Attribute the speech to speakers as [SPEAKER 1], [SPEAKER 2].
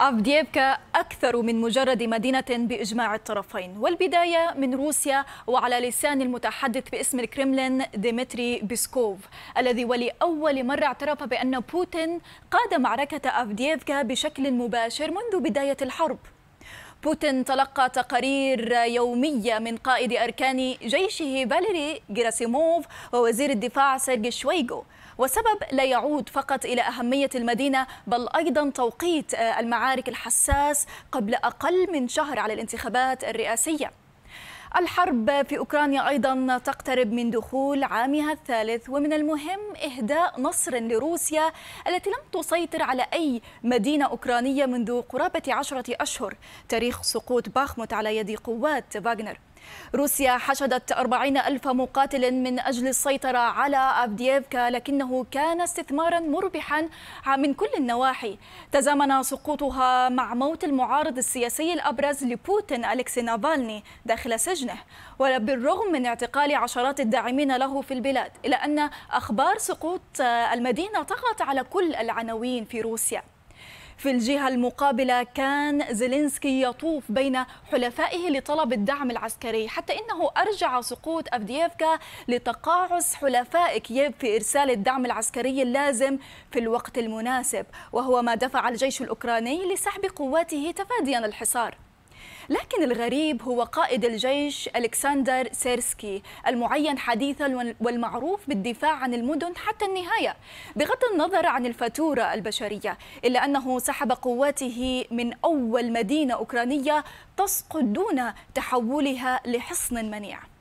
[SPEAKER 1] أفديفكا أكثر من مجرد مدينة بإجماع الطرفين والبداية من روسيا وعلى لسان المتحدث باسم الكرملين ديمتري بيسكوف الذي ولأول مرة اعترف بأن بوتين قاد معركة أفديفكا بشكل مباشر منذ بداية الحرب بوتين تلقى تقارير يومية من قائد أركان جيشه فاليري جراسيموف ووزير الدفاع سيرجي شويغو والسبب لا يعود فقط إلى أهمية المدينة بل أيضا توقيت المعارك الحساس قبل أقل من شهر على الانتخابات الرئاسية الحرب في أوكرانيا أيضا تقترب من دخول عامها الثالث ومن المهم إهداء نصر لروسيا التي لم تسيطر على أي مدينة أوكرانية منذ قرابة عشرة أشهر تاريخ سقوط باخموت على يد قوات فاغنر روسيا حشدت 40 ألف مقاتل من أجل السيطرة على أبدييفكا لكنه كان استثمارا مربحا من كل النواحي تزامن سقوطها مع موت المعارض السياسي الأبرز لبوتين أليكسي نافالني داخل سجنه وبالرغم من اعتقال عشرات الداعمين له في البلاد إلا أن أخبار سقوط المدينة طغت على كل العناوين في روسيا في الجهة المقابلة كان زيلينسكي يطوف بين حلفائه لطلب الدعم العسكري حتى إنه أرجع سقوط أفدييفكا لتقاعس حلفاء كييف في إرسال الدعم العسكري اللازم في الوقت المناسب وهو ما دفع الجيش الأوكراني لسحب قواته تفاديا الحصار لكن الغريب هو قائد الجيش ألكسندر سيرسكي المعين حديثا والمعروف بالدفاع عن المدن حتى النهاية بغض النظر عن الفاتورة البشرية إلا أنه سحب قواته من أول مدينة أوكرانية تسقط دون تحولها لحصن منيع